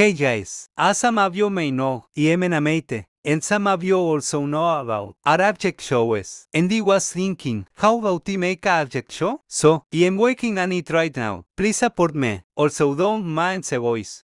Hey guys, as some of you may know, I am an amateur, and some of you also know about our object shows. And I was thinking, how about he make an object show? So, I am working on it right now. Please support me. Also, don't mind the voice.